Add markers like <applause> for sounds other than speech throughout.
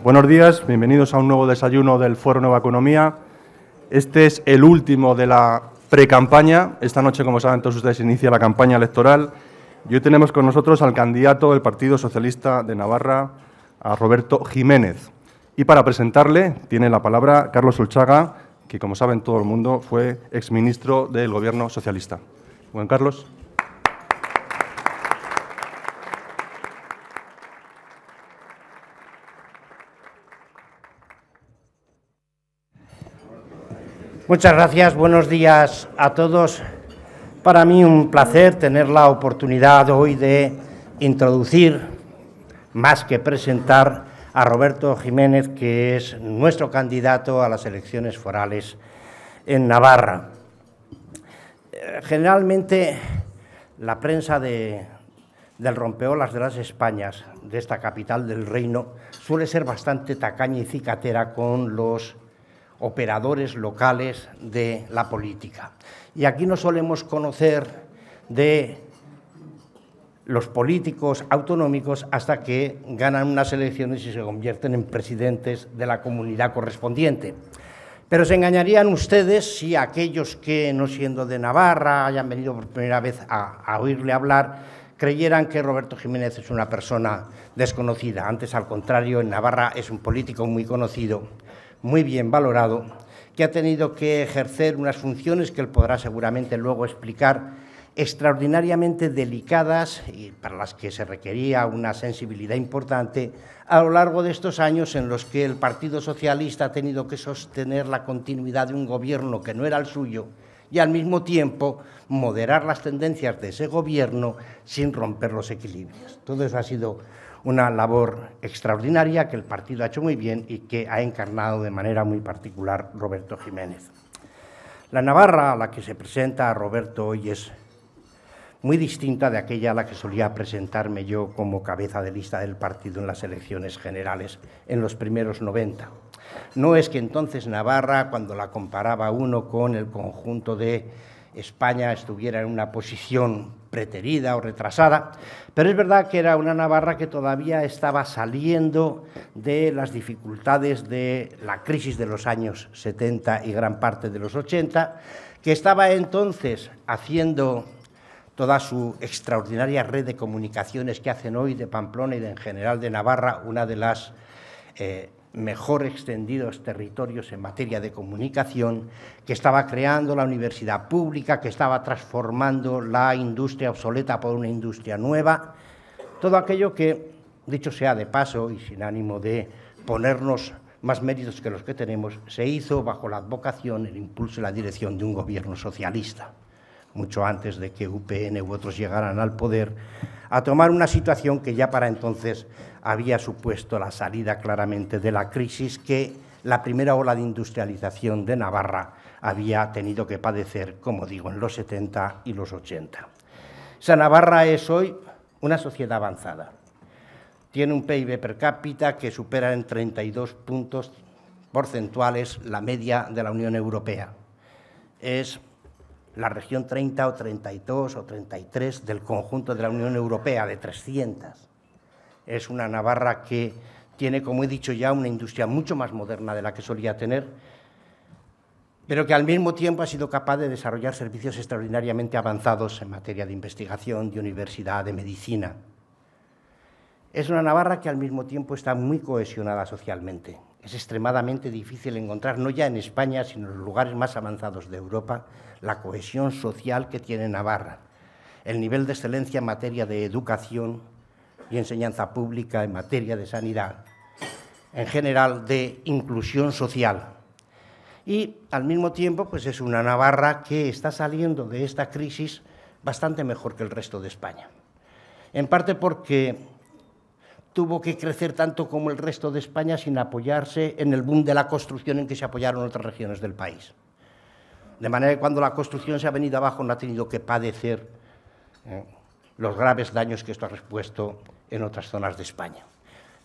Buenos días, bienvenidos a un nuevo desayuno del Foro Nueva Economía. Este es el último de la precampaña. Esta noche, como saben todos ustedes, inicia la campaña electoral. Y hoy tenemos con nosotros al candidato del Partido Socialista de Navarra, a Roberto Jiménez. Y para presentarle, tiene la palabra Carlos Olchaga, que, como saben todo el mundo, fue exministro del Gobierno Socialista. Buen Carlos. Muchas gracias, buenos días a todos. Para mí un placer tener la oportunidad hoy de introducir, más que presentar, a Roberto Jiménez, que es nuestro candidato a las elecciones forales en Navarra. Eh, generalmente la prensa del rompeolas de las Españas, de esta capital del reino, suele ser bastante tacaña y cicatera con los operadores locales de la política. Y aquí no solemos conocer de los políticos autonómicos hasta que ganan unas elecciones y se convierten en presidentes de la comunidad correspondiente. Pero se engañarían ustedes si aquellos que, no siendo de Navarra, hayan venido por primera vez a, oírle hablar, creyeran que Roberto Jiménez es una persona desconocida. Antes, al contrario, en Navarra es un político muy conocido muy bien valorado, que ha tenido que ejercer unas funciones que él podrá seguramente luego explicar, extraordinariamente delicadas y para las que se requería una sensibilidad importante a lo largo de estos años en los que el Partido Socialista ha tenido que sostener la continuidad de un gobierno que no era el suyo y al mismo tiempo moderar las tendencias de ese gobierno sin romper los equilibrios. Todo eso ha sido una labor extraordinaria que el partido ha hecho muy bien y que ha encarnado de manera muy particular Roberto Jiménez. La Navarra a la que se presenta Roberto hoy es muy distinta de aquella a la que solía presentarme yo como cabeza de lista del partido en las elecciones generales en los primeros 90. No es que entonces Navarra, cuando la comparaba uno con el conjunto de España estuviera en una posición preterida o retrasada, pero es verdad que era una Navarra que todavía estaba saliendo de las dificultades de la crisis de los años 70 y gran parte de los 80, que estaba entonces haciendo toda su extraordinaria red de comunicaciones que hacen hoy de Pamplona y en general de Navarra, una de las eh, mejor extendidos territorios en materia de comunicación, que estaba creando la universidad pública, que estaba transformando la industria obsoleta por una industria nueva, todo aquello que, dicho sea de paso y sin ánimo de ponernos más méritos que los que tenemos, se hizo bajo la advocación, el impulso y la dirección de un gobierno socialista, mucho antes de que UPN u otros llegaran al poder a tomar una situación que ya para entonces había supuesto la salida claramente de la crisis que la primera ola de industrialización de Navarra había tenido que padecer, como digo, en los 70 y los 80. O Navarra es hoy una sociedad avanzada. Tiene un PIB per cápita que supera en 32 puntos porcentuales la media de la Unión Europea. Es la región 30 o 32 o 33 del conjunto de la Unión Europea, de 300. Es una Navarra que tiene, como he dicho ya, una industria mucho más moderna de la que solía tener, pero que al mismo tiempo ha sido capaz de desarrollar servicios extraordinariamente avanzados en materia de investigación, de universidad, de medicina. Es una Navarra que al mismo tiempo está muy cohesionada socialmente. Es extremadamente difícil encontrar, no ya en España, sino en los lugares más avanzados de Europa, la cohesión social que tiene Navarra, el nivel de excelencia en materia de educación y enseñanza pública, en materia de sanidad, en general de inclusión social. Y al mismo tiempo, pues es una Navarra que está saliendo de esta crisis bastante mejor que el resto de España. En parte porque tuvo que crecer tanto como el resto de España sin apoyarse en el boom de la construcción en que se apoyaron otras regiones del país. De manera que cuando la construcción se ha venido abajo no ha tenido que padecer ¿eh? los graves daños que esto ha expuesto en otras zonas de España.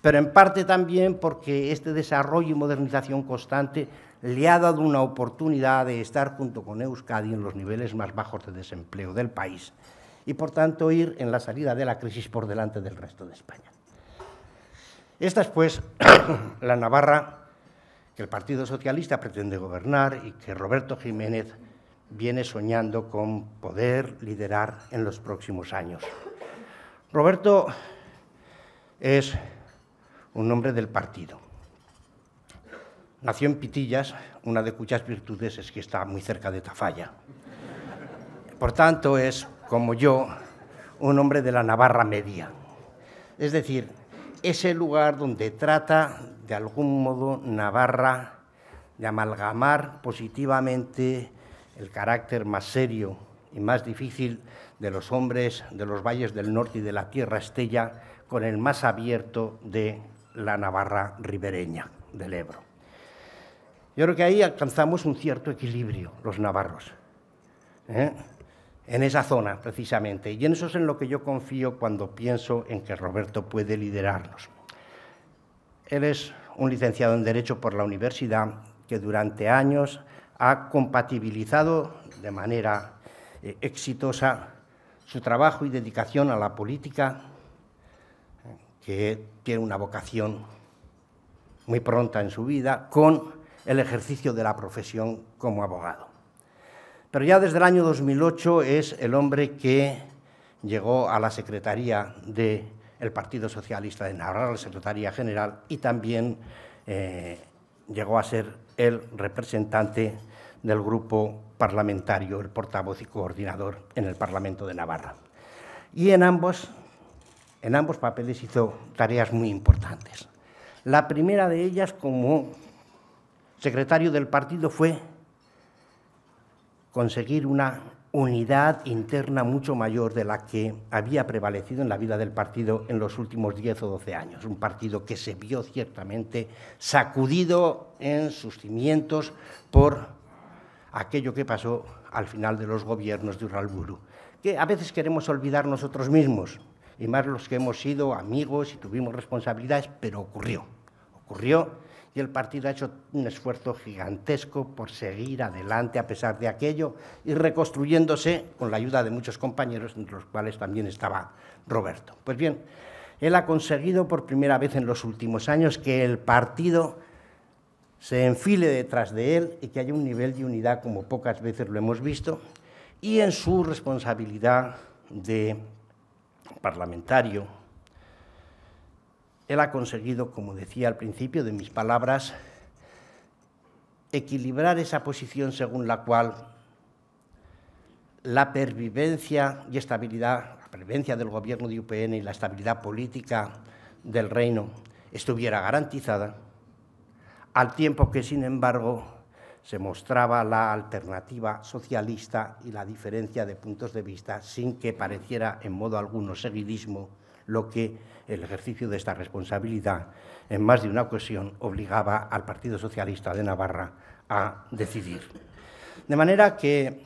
Pero en parte también porque este desarrollo y modernización constante le ha dado una oportunidad de estar junto con Euskadi en los niveles más bajos de desempleo del país y, por tanto, ir en la salida de la crisis por delante del resto de España. Esta es, pues, <clears throat> la Navarra que el Partido Socialista pretende gobernar y que Roberto Jiménez viene soñando con poder liderar en los próximos años. Roberto es un hombre del partido. Nació en Pitillas, una de cuyas virtudes es que está muy cerca de Tafalla. Por tanto, es, como yo, un hombre de la Navarra media. Es decir, el lugar donde trata, de algún modo, Navarra de amalgamar positivamente el carácter más serio y más difícil de los hombres de los valles del norte y de la tierra estella con el más abierto de la Navarra ribereña del Ebro. Yo creo que ahí alcanzamos un cierto equilibrio los navarros. ¿eh? en esa zona precisamente. Y en eso es en lo que yo confío cuando pienso en que Roberto puede liderarlos. Él es un licenciado en Derecho por la Universidad que durante años ha compatibilizado de manera eh, exitosa su trabajo y dedicación a la política, que tiene una vocación muy pronta en su vida, con el ejercicio de la profesión como abogado. Pero ya desde el año 2008 es el hombre que llegó a la Secretaría del Partido Socialista de Navarra, la Secretaría General, y también eh, llegó a ser el representante del grupo parlamentario, el portavoz y coordinador en el Parlamento de Navarra. Y en ambos, en ambos papeles hizo tareas muy importantes. La primera de ellas como secretario del partido fue conseguir una unidad interna mucho mayor de la que había prevalecido en la vida del partido en los últimos 10 o 12 años. Un partido que se vio ciertamente sacudido en sus cimientos por aquello que pasó al final de los gobiernos de Uralburu, que a veces queremos olvidar nosotros mismos, y más los que hemos sido amigos y tuvimos responsabilidades, pero ocurrió. Ocurrió y el partido ha hecho un esfuerzo gigantesco por seguir adelante a pesar de aquello y reconstruyéndose con la ayuda de muchos compañeros, entre los cuales también estaba Roberto. Pues bien, él ha conseguido por primera vez en los últimos años que el partido se enfile detrás de él y que haya un nivel de unidad como pocas veces lo hemos visto, y en su responsabilidad de parlamentario, él ha conseguido, como decía al principio de mis palabras, equilibrar esa posición según la cual la pervivencia y estabilidad, la pervivencia del gobierno de UPN y la estabilidad política del reino estuviera garantizada, al tiempo que, sin embargo, se mostraba la alternativa socialista y la diferencia de puntos de vista sin que pareciera en modo alguno seguidismo lo que el ejercicio de esta responsabilidad en más de una ocasión obligaba al Partido Socialista de Navarra a decidir. De manera que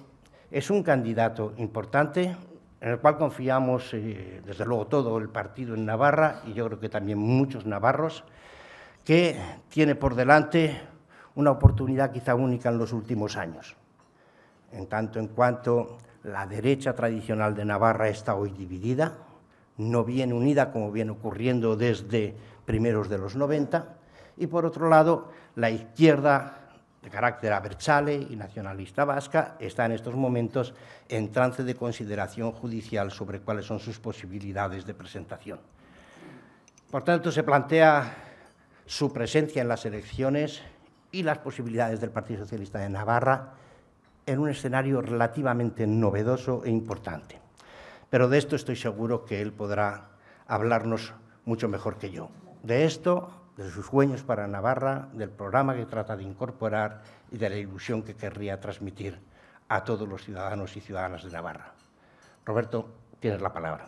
es un candidato importante en el cual confiamos, eh, desde luego, todo el partido en Navarra y yo creo que también muchos navarros, que tiene por delante una oportunidad quizá única en los últimos años, en tanto en cuanto la derecha tradicional de Navarra está hoy dividida, no bien unida, como viene ocurriendo desde primeros de los 90, y por otro lado, la izquierda de carácter abertzale y nacionalista vasca está en estos momentos en trance de consideración judicial sobre cuáles son sus posibilidades de presentación. Por tanto, se plantea su presencia en las elecciones y las posibilidades del Partido Socialista de Navarra en un escenario relativamente novedoso e importante. Pero de esto estoy seguro que él podrá hablarnos mucho mejor que yo. De esto, de sus sueños para Navarra, del programa que trata de incorporar y de la ilusión que querría transmitir a todos los ciudadanos y ciudadanas de Navarra. Roberto, tienes la palabra.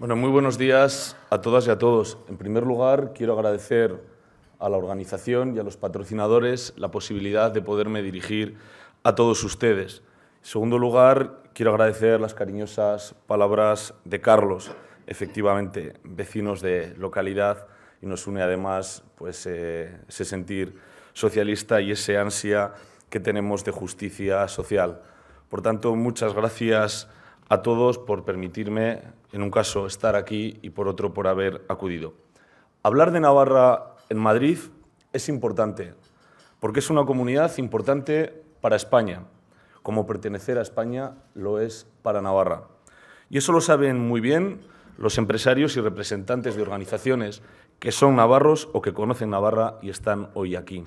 Bueno, muy buenos días a todas y a todos. En primer lugar, quiero agradecer a la organización y a los patrocinadores la posibilidad de poderme dirigir a todos ustedes. En segundo lugar, quiero agradecer las cariñosas palabras de Carlos, efectivamente, vecinos de localidad, y nos une además pues, eh, ese sentir socialista y ese ansia que tenemos de justicia social. Por tanto, muchas gracias a todos por permitirme, en un caso, estar aquí y por otro, por haber acudido. Hablar de Navarra en Madrid es importante, porque es una comunidad importante para España, como pertenecer a España lo es para Navarra. Y eso lo saben muy bien los empresarios y representantes de organizaciones que son navarros o que conocen Navarra y están hoy aquí.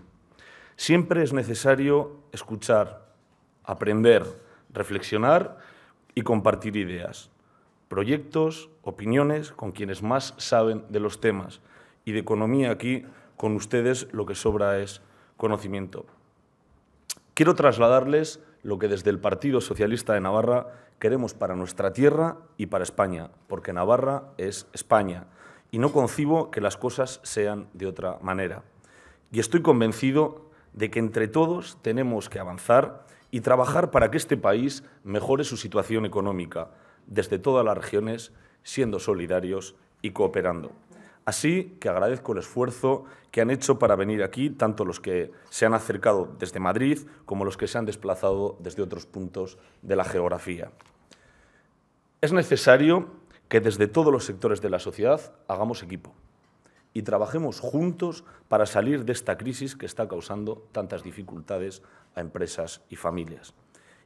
Siempre es necesario escuchar, aprender, reflexionar y compartir ideas, proyectos, opiniones con quienes más saben de los temas. Y de economía aquí, con ustedes, lo que sobra es conocimiento. Quiero trasladarles lo que desde el Partido Socialista de Navarra queremos para nuestra tierra y para España, porque Navarra es España y no concibo que las cosas sean de otra manera. Y estoy convencido de que entre todos tenemos que avanzar y trabajar para que este país mejore su situación económica desde todas las regiones, siendo solidarios y cooperando. Así que agradezco el esfuerzo que han hecho para venir aquí, tanto los que se han acercado desde Madrid como los que se han desplazado desde otros puntos de la geografía. Es necesario que desde todos los sectores de la sociedad hagamos equipo y trabajemos juntos para salir de esta crisis que está causando tantas dificultades a empresas y familias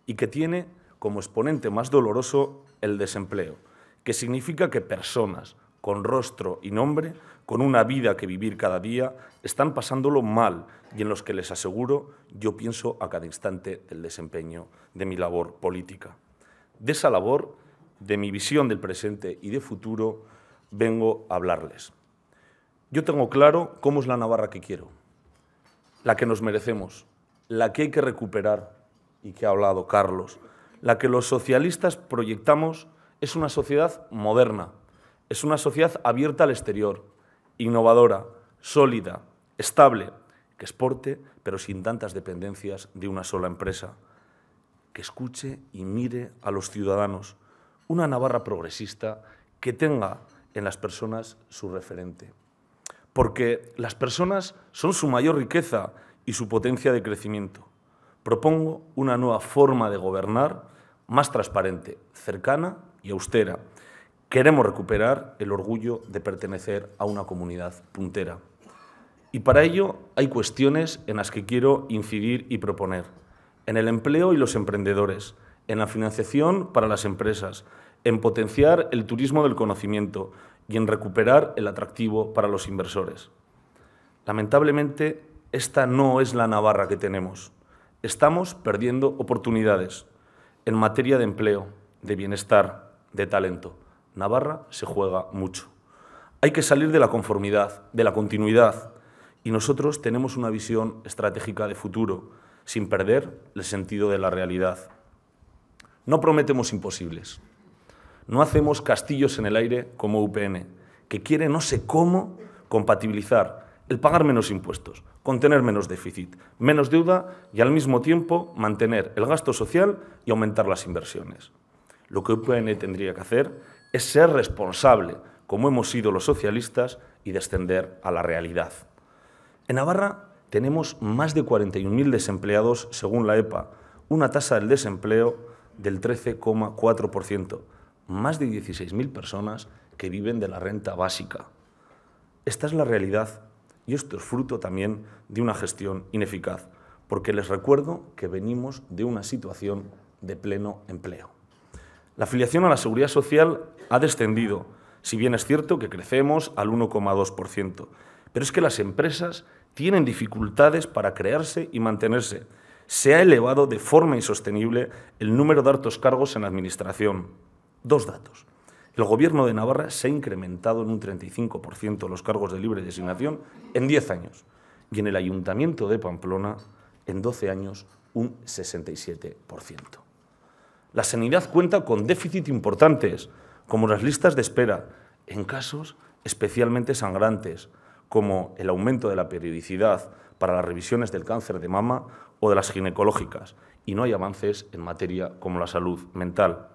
y que tiene como exponente más doloroso el desempleo, que significa que personas con rostro y nombre, con una vida que vivir cada día, están pasándolo mal y en los que les aseguro yo pienso a cada instante del desempeño de mi labor política. De esa labor, de mi visión del presente y de futuro, vengo a hablarles. Yo tengo claro cómo es la Navarra que quiero, la que nos merecemos, la que hay que recuperar y que ha hablado Carlos, la que los socialistas proyectamos es una sociedad moderna, es una sociedad abierta al exterior, innovadora, sólida, estable, que exporte pero sin tantas dependencias de una sola empresa, que escuche y mire a los ciudadanos, una Navarra progresista que tenga en las personas su referente porque las personas son su mayor riqueza y su potencia de crecimiento. Propongo una nueva forma de gobernar más transparente, cercana y austera. Queremos recuperar el orgullo de pertenecer a una comunidad puntera. Y para ello hay cuestiones en las que quiero incidir y proponer. En el empleo y los emprendedores, en la financiación para las empresas, en potenciar el turismo del conocimiento, y en recuperar el atractivo para los inversores. Lamentablemente, esta no es la Navarra que tenemos. Estamos perdiendo oportunidades en materia de empleo, de bienestar, de talento. Navarra se juega mucho. Hay que salir de la conformidad, de la continuidad, y nosotros tenemos una visión estratégica de futuro, sin perder el sentido de la realidad. No prometemos imposibles. No hacemos castillos en el aire como UPN, que quiere no sé cómo compatibilizar el pagar menos impuestos, contener menos déficit, menos deuda y al mismo tiempo mantener el gasto social y aumentar las inversiones. Lo que UPN tendría que hacer es ser responsable, como hemos sido los socialistas, y descender a la realidad. En Navarra tenemos más de 41.000 desempleados según la EPA, una tasa del desempleo del 13,4% más de 16.000 personas que viven de la renta básica. Esta es la realidad y esto es fruto también de una gestión ineficaz, porque les recuerdo que venimos de una situación de pleno empleo. La afiliación a la seguridad social ha descendido, si bien es cierto que crecemos al 1,2%, pero es que las empresas tienen dificultades para crearse y mantenerse. Se ha elevado de forma insostenible el número de altos cargos en la Administración. Dos datos. El Gobierno de Navarra se ha incrementado en un 35% los cargos de libre designación en 10 años y en el Ayuntamiento de Pamplona en 12 años un 67%. La sanidad cuenta con déficit importantes, como las listas de espera, en casos especialmente sangrantes, como el aumento de la periodicidad para las revisiones del cáncer de mama o de las ginecológicas, y no hay avances en materia como la salud mental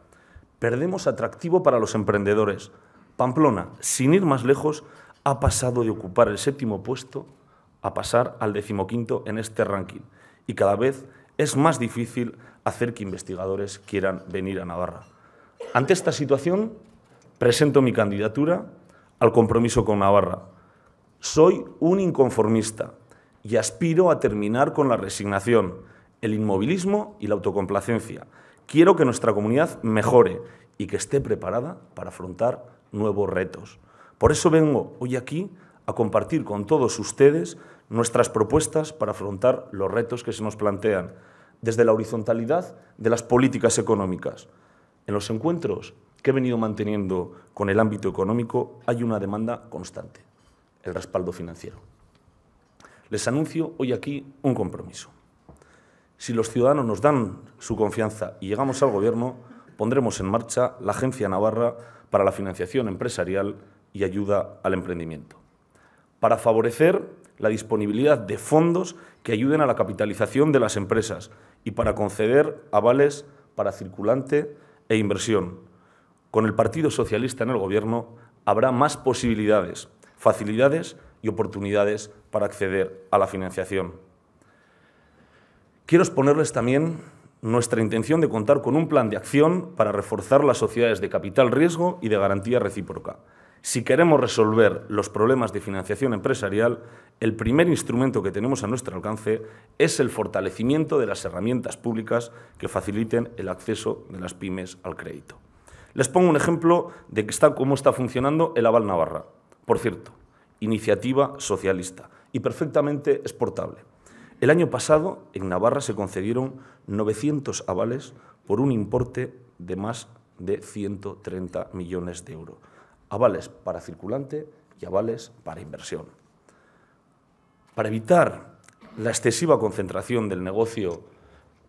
perdemos atractivo para los emprendedores. Pamplona, sin ir más lejos, ha pasado de ocupar el séptimo puesto a pasar al decimoquinto en este ranking. Y cada vez es más difícil hacer que investigadores quieran venir a Navarra. Ante esta situación, presento mi candidatura al compromiso con Navarra. Soy un inconformista y aspiro a terminar con la resignación, el inmovilismo y la autocomplacencia Quiero que nuestra comunidad mejore y que esté preparada para afrontar nuevos retos. Por eso vengo hoy aquí a compartir con todos ustedes nuestras propuestas para afrontar los retos que se nos plantean desde la horizontalidad de las políticas económicas. En los encuentros que he venido manteniendo con el ámbito económico hay una demanda constante, el respaldo financiero. Les anuncio hoy aquí un compromiso. Si los ciudadanos nos dan su confianza y llegamos al Gobierno, pondremos en marcha la Agencia Navarra para la Financiación Empresarial y Ayuda al Emprendimiento, para favorecer la disponibilidad de fondos que ayuden a la capitalización de las empresas y para conceder avales para circulante e inversión. Con el Partido Socialista en el Gobierno habrá más posibilidades, facilidades y oportunidades para acceder a la financiación quiero exponerles también nuestra intención de contar con un plan de acción para reforzar las sociedades de capital riesgo y de garantía recíproca. Si queremos resolver los problemas de financiación empresarial, el primer instrumento que tenemos a nuestro alcance es el fortalecimiento de las herramientas públicas que faciliten el acceso de las pymes al crédito. Les pongo un ejemplo de que está, cómo está funcionando el Aval Navarra. Por cierto, iniciativa socialista y perfectamente exportable. El año pasado, en Navarra se concedieron 900 avales por un importe de más de 130 millones de euros. Avales para circulante y avales para inversión. Para evitar la excesiva concentración del negocio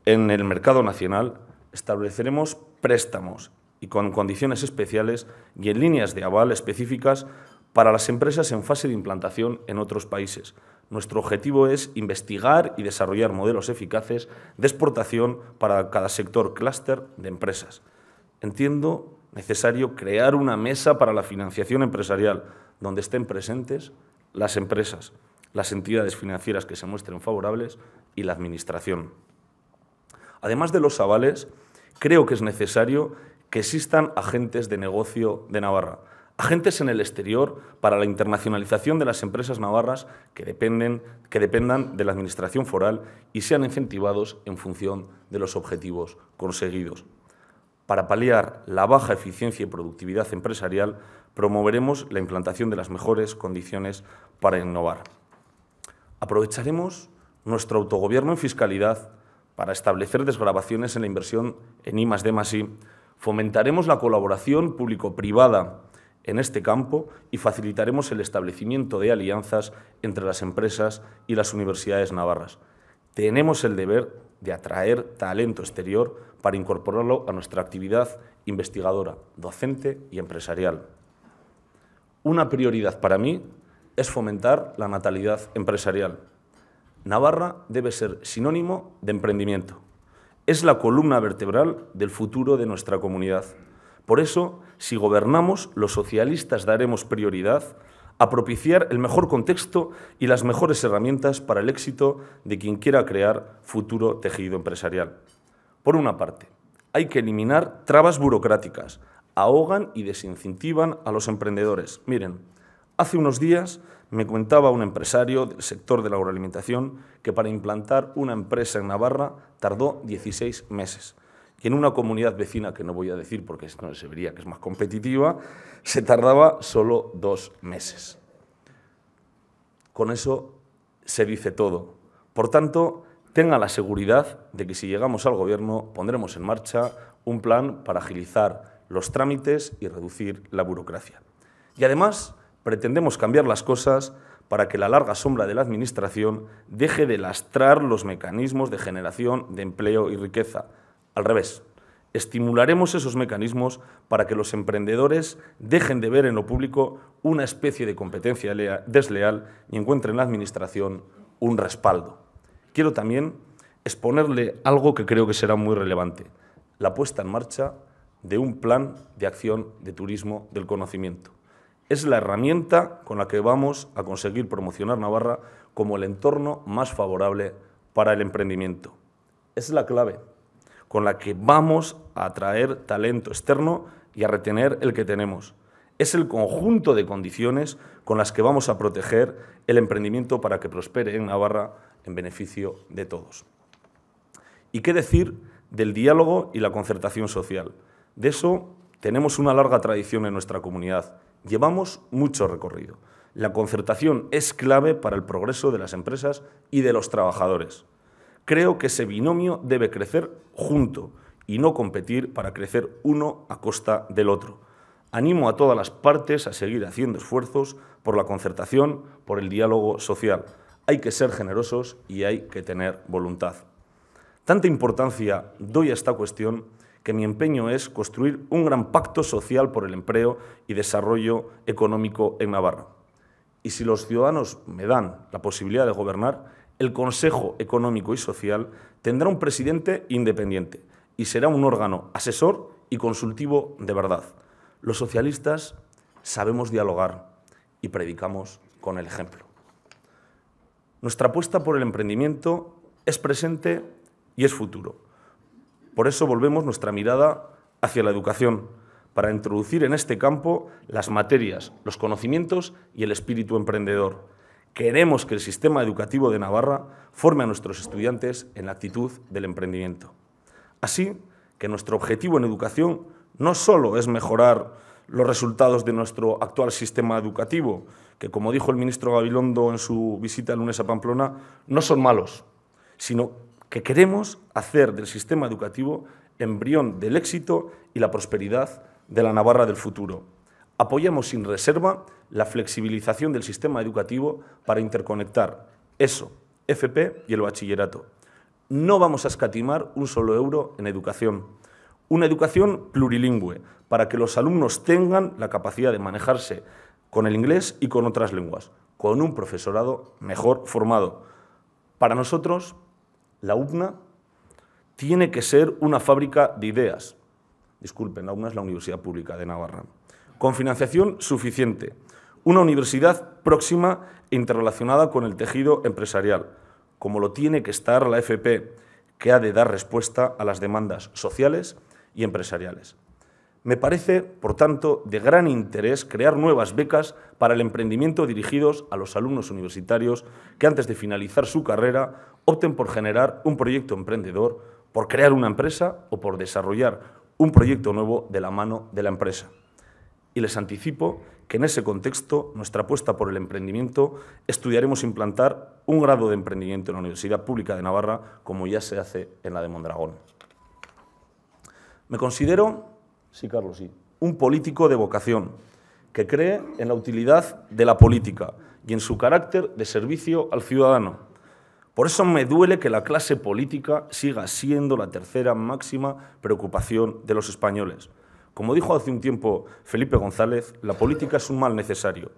en el mercado nacional, estableceremos préstamos y con condiciones especiales y en líneas de aval específicas para las empresas en fase de implantación en otros países. Nuestro objetivo es investigar y desarrollar modelos eficaces de exportación para cada sector clúster de empresas. Entiendo necesario crear una mesa para la financiación empresarial donde estén presentes las empresas, las entidades financieras que se muestren favorables y la Administración. Además de los avales, creo que es necesario que existan agentes de negocio de Navarra agentes en el exterior para la internacionalización de las empresas navarras que, dependen, que dependan de la Administración foral y sean incentivados en función de los objetivos conseguidos. Para paliar la baja eficiencia y productividad empresarial, promoveremos la implantación de las mejores condiciones para innovar. Aprovecharemos nuestro autogobierno en fiscalidad para establecer desgrabaciones en la inversión en I. Fomentaremos la colaboración público-privada en este campo y facilitaremos el establecimiento de alianzas entre las empresas y las universidades navarras. Tenemos el deber de atraer talento exterior para incorporarlo a nuestra actividad investigadora, docente y empresarial. Una prioridad para mí es fomentar la natalidad empresarial. Navarra debe ser sinónimo de emprendimiento. Es la columna vertebral del futuro de nuestra comunidad. Por eso, si gobernamos, los socialistas daremos prioridad a propiciar el mejor contexto y las mejores herramientas para el éxito de quien quiera crear futuro tejido empresarial. Por una parte, hay que eliminar trabas burocráticas, ahogan y desincentivan a los emprendedores. Miren, hace unos días me comentaba un empresario del sector de la agroalimentación que para implantar una empresa en Navarra tardó 16 meses en una comunidad vecina, que no voy a decir porque no se vería que es más competitiva, se tardaba solo dos meses. Con eso se dice todo. Por tanto, tenga la seguridad de que si llegamos al Gobierno pondremos en marcha un plan para agilizar los trámites y reducir la burocracia. Y además, pretendemos cambiar las cosas para que la larga sombra de la Administración deje de lastrar los mecanismos de generación de empleo y riqueza, al revés, estimularemos esos mecanismos para que los emprendedores dejen de ver en lo público una especie de competencia desleal y encuentren en la Administración un respaldo. Quiero también exponerle algo que creo que será muy relevante, la puesta en marcha de un plan de acción de turismo del conocimiento. Es la herramienta con la que vamos a conseguir promocionar Navarra como el entorno más favorable para el emprendimiento. Es la clave con la que vamos a atraer talento externo y a retener el que tenemos. Es el conjunto de condiciones con las que vamos a proteger el emprendimiento para que prospere en Navarra en beneficio de todos. ¿Y qué decir del diálogo y la concertación social? De eso tenemos una larga tradición en nuestra comunidad. Llevamos mucho recorrido. La concertación es clave para el progreso de las empresas y de los trabajadores. Creo que ese binomio debe crecer junto y no competir para crecer uno a costa del otro. Animo a todas las partes a seguir haciendo esfuerzos por la concertación, por el diálogo social. Hay que ser generosos y hay que tener voluntad. Tanta importancia doy a esta cuestión que mi empeño es construir un gran pacto social por el empleo y desarrollo económico en Navarra. Y si los ciudadanos me dan la posibilidad de gobernar, el Consejo Económico y Social tendrá un presidente independiente y será un órgano asesor y consultivo de verdad. Los socialistas sabemos dialogar y predicamos con el ejemplo. Nuestra apuesta por el emprendimiento es presente y es futuro. Por eso volvemos nuestra mirada hacia la educación, para introducir en este campo las materias, los conocimientos y el espíritu emprendedor Queremos que el sistema educativo de Navarra forme a nuestros estudiantes en la actitud del emprendimiento. Así que nuestro objetivo en educación no solo es mejorar los resultados de nuestro actual sistema educativo, que como dijo el ministro Gabilondo en su visita el lunes a Pamplona, no son malos, sino que queremos hacer del sistema educativo embrión del éxito y la prosperidad de la Navarra del futuro. Apoyamos sin reserva la flexibilización del sistema educativo para interconectar ESO, FP y el bachillerato. No vamos a escatimar un solo euro en educación. Una educación plurilingüe, para que los alumnos tengan la capacidad de manejarse con el inglés y con otras lenguas, con un profesorado mejor formado. Para nosotros, la UPNA tiene que ser una fábrica de ideas. Disculpen, la UPNA es la Universidad Pública de Navarra con financiación suficiente, una universidad próxima e interrelacionada con el tejido empresarial, como lo tiene que estar la FP, que ha de dar respuesta a las demandas sociales y empresariales. Me parece, por tanto, de gran interés crear nuevas becas para el emprendimiento dirigidos a los alumnos universitarios que antes de finalizar su carrera opten por generar un proyecto emprendedor, por crear una empresa o por desarrollar un proyecto nuevo de la mano de la empresa y les anticipo que en ese contexto, nuestra apuesta por el emprendimiento, estudiaremos implantar un grado de emprendimiento en la Universidad Pública de Navarra, como ya se hace en la de Mondragón. Me considero, sí Carlos, sí, un político de vocación, que cree en la utilidad de la política y en su carácter de servicio al ciudadano. Por eso me duele que la clase política siga siendo la tercera máxima preocupación de los españoles. Como dijo hace un tiempo Felipe González, la política es un mal necesario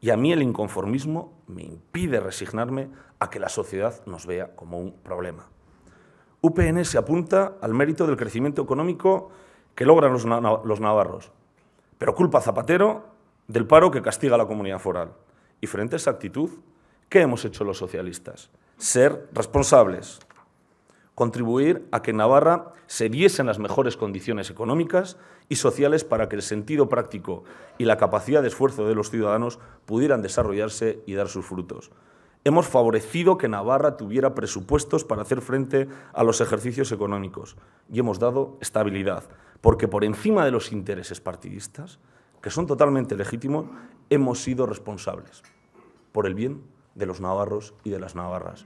y a mí el inconformismo me impide resignarme a que la sociedad nos vea como un problema. UPN se apunta al mérito del crecimiento económico que logran los, navarros, pero culpa a Zapatero del paro que castiga a la comunidad foral. Y frente a esa actitud, ¿qué hemos hecho los socialistas? Ser responsables contribuir a que Navarra se diese en las mejores condiciones económicas y sociales para que el sentido práctico y la capacidad de esfuerzo de los ciudadanos pudieran desarrollarse y dar sus frutos. Hemos favorecido que Navarra tuviera presupuestos para hacer frente a los ejercicios económicos y hemos dado estabilidad, porque por encima de los intereses partidistas, que son totalmente legítimos, hemos sido responsables por el bien de los navarros y de las navarras.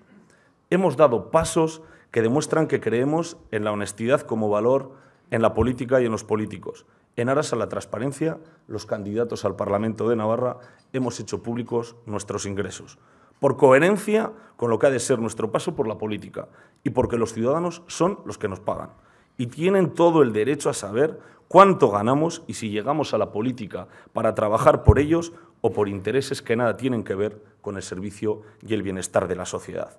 Hemos dado pasos que demuestran que creemos en la honestidad como valor en la política y en los políticos. En aras a la transparencia, los candidatos al Parlamento de Navarra hemos hecho públicos nuestros ingresos, por coherencia con lo que ha de ser nuestro paso por la política y porque los ciudadanos son los que nos pagan y tienen todo el derecho a saber cuánto ganamos y si llegamos a la política para trabajar por ellos o por intereses que nada tienen que ver con el servicio y el bienestar de la sociedad.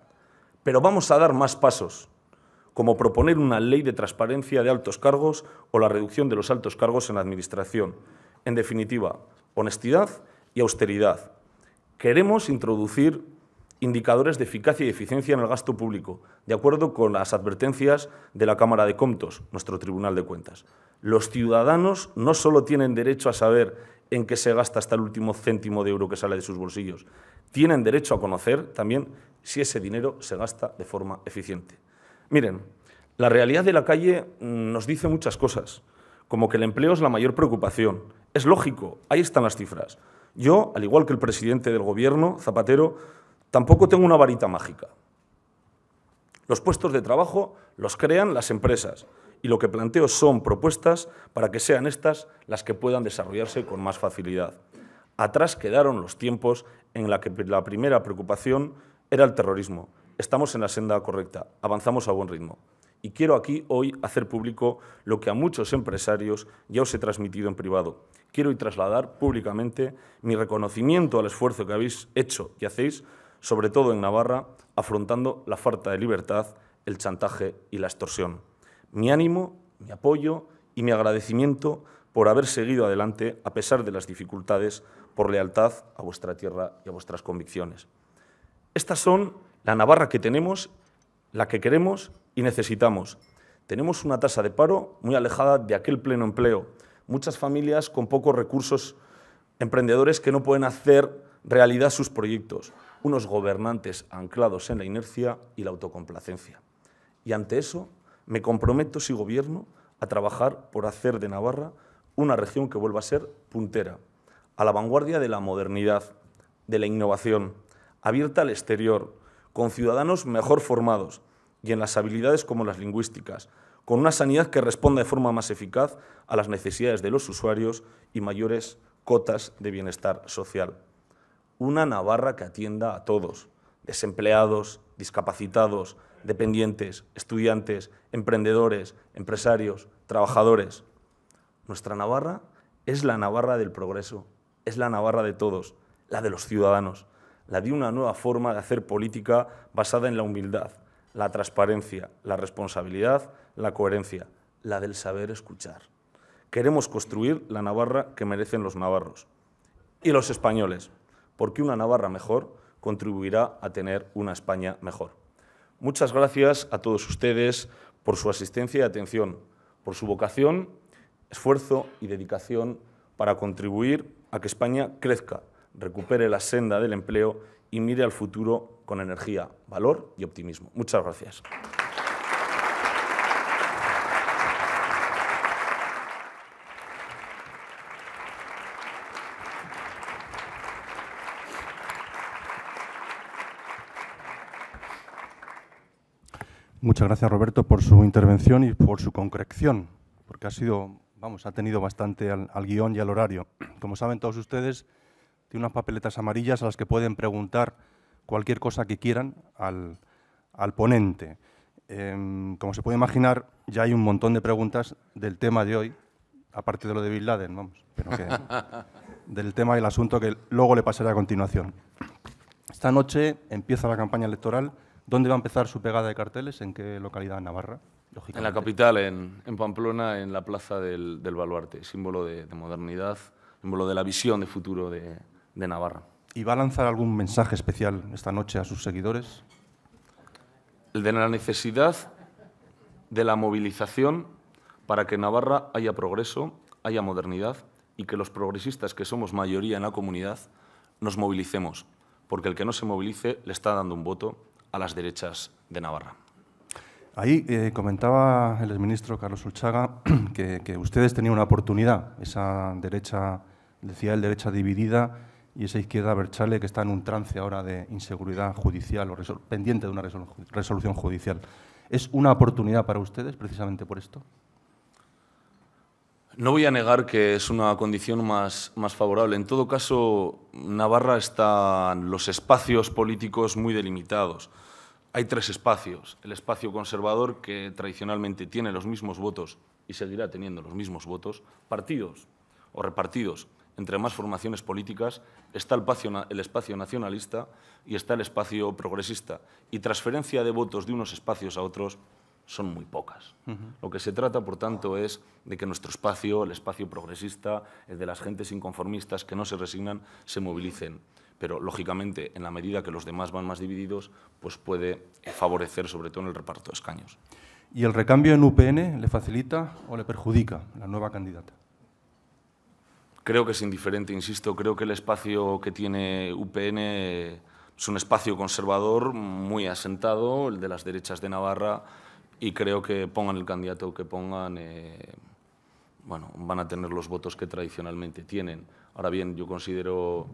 Pero vamos a dar más pasos, como proponer una ley de transparencia de altos cargos o la reducción de los altos cargos en la Administración. En definitiva, honestidad y austeridad. Queremos introducir indicadores de eficacia y eficiencia en el gasto público, de acuerdo con las advertencias de la Cámara de Comptos, nuestro Tribunal de Cuentas. Los ciudadanos no solo tienen derecho a saber en qué se gasta hasta el último céntimo de euro que sale de sus bolsillos. Tienen derecho a conocer también si ese dinero se gasta de forma eficiente. Miren, la realidad de la calle mm, nos dice muchas cosas, como que el empleo es la mayor preocupación. Es lógico, ahí están las cifras. Yo, al igual que el presidente del gobierno, Zapatero, tampoco tengo una varita mágica. Los puestos de trabajo los crean las empresas y lo que planteo son propuestas para que sean estas las que puedan desarrollarse con más facilidad. Atrás quedaron los tiempos en la que la primera preocupación era el terrorismo. Estamos en la senda correcta, avanzamos a buen ritmo. Y quiero aquí hoy hacer público lo que a muchos empresarios ya os he transmitido en privado. Quiero hoy trasladar públicamente mi reconocimiento al esfuerzo que habéis hecho y hacéis, sobre todo en Navarra, afrontando la falta de libertad, el chantaje y la extorsión mi ánimo, mi apoyo y mi agradecimiento por haber seguido adelante a pesar de las dificultades, por lealtad a vuestra tierra y a vuestras convicciones. Estas son la Navarra que tenemos, la que queremos y necesitamos. Tenemos una tasa de paro muy alejada de aquel pleno empleo, muchas familias con pocos recursos, emprendedores que no pueden hacer realidad sus proyectos, unos gobernantes anclados en la inercia y la autocomplacencia. Y ante eso me comprometo, si gobierno, a trabajar por hacer de Navarra una región que vuelva a ser puntera, a la vanguardia de la modernidad, de la innovación, abierta al exterior, con ciudadanos mejor formados y en las habilidades como las lingüísticas, con una sanidad que responda de forma más eficaz a las necesidades de los usuarios y mayores cotas de bienestar social. Una Navarra que atienda a todos, desempleados, discapacitados, dependientes, estudiantes, emprendedores, empresarios, trabajadores. Nuestra Navarra es la Navarra del progreso, es la Navarra de todos, la de los ciudadanos, la de una nueva forma de hacer política basada en la humildad, la transparencia, la responsabilidad, la coherencia, la del saber escuchar. Queremos construir la Navarra que merecen los navarros y los españoles, porque una Navarra mejor contribuirá a tener una España mejor. Muchas gracias a todos ustedes por su asistencia y atención, por su vocación, esfuerzo y dedicación para contribuir a que España crezca, recupere la senda del empleo y mire al futuro con energía, valor y optimismo. Muchas gracias. Muchas gracias, Roberto, por su intervención y por su concreción, porque ha sido, vamos, ha tenido bastante al, guión y al horario. Como saben todos ustedes, tiene unas papeletas amarillas a las que pueden preguntar cualquier cosa que quieran al, ponente. Em, como se puede imaginar, ya hay un montón de preguntas del tema de hoy, aparte de lo de Bin Laden, vamos, pero <laughs> del tema y el asunto que luego le pasaré a continuación. Esta noche empieza la campaña electoral ¿Dónde va a empezar su pegada de carteles? ¿En qué localidad Navarra? En la capital, en, Pamplona, en la plaza del, Baluarte, símbolo de, modernidad, símbolo de la visión de futuro de, de, Navarra. ¿Y va a lanzar algún mensaje especial esta noche a sus seguidores? El de la necesidad de la movilización para que en Navarra haya progreso, haya modernidad y que los progresistas que somos mayoría en la comunidad nos movilicemos, porque el que no se movilice le está dando un voto a las derechas de Navarra. Ahí eh, comentaba el exministro Carlos Ulchaga <clears throat> que, ustedes tenían una oportunidad, esa derecha, decía él, derecha dividida y esa izquierda Berchale que está en un trance ahora de inseguridad judicial o pendiente de una resolución judicial. ¿Es una oportunidad para ustedes precisamente por esto? No voy a negar que es una condición más, más favorable. En todo caso, Navarra está en los espacios políticos muy delimitados. Hay tres espacios. El espacio conservador, que tradicionalmente tiene los mismos votos y seguirá teniendo los mismos votos. Partidos o repartidos entre más formaciones políticas, está el espacio, nacionalista y está el espacio progresista. Y transferencia de votos de unos espacios a otros son muy pocas. Lo que se trata, por tanto, es de que nuestro espacio, el espacio progresista, el de las gentes inconformistas que no se resignan, se movilicen pero lógicamente en la medida que los demás van más divididos, pues puede favorecer sobre todo en el reparto de escaños. ¿Y el recambio en UPN le facilita o le perjudica la nueva candidata? Creo que es indiferente, insisto, creo que el espacio que tiene UPN es un espacio conservador muy asentado, el de las derechas de Navarra, y creo que pongan el candidato que pongan, eh, bueno, van a tener los votos que tradicionalmente tienen. Ahora bien, yo considero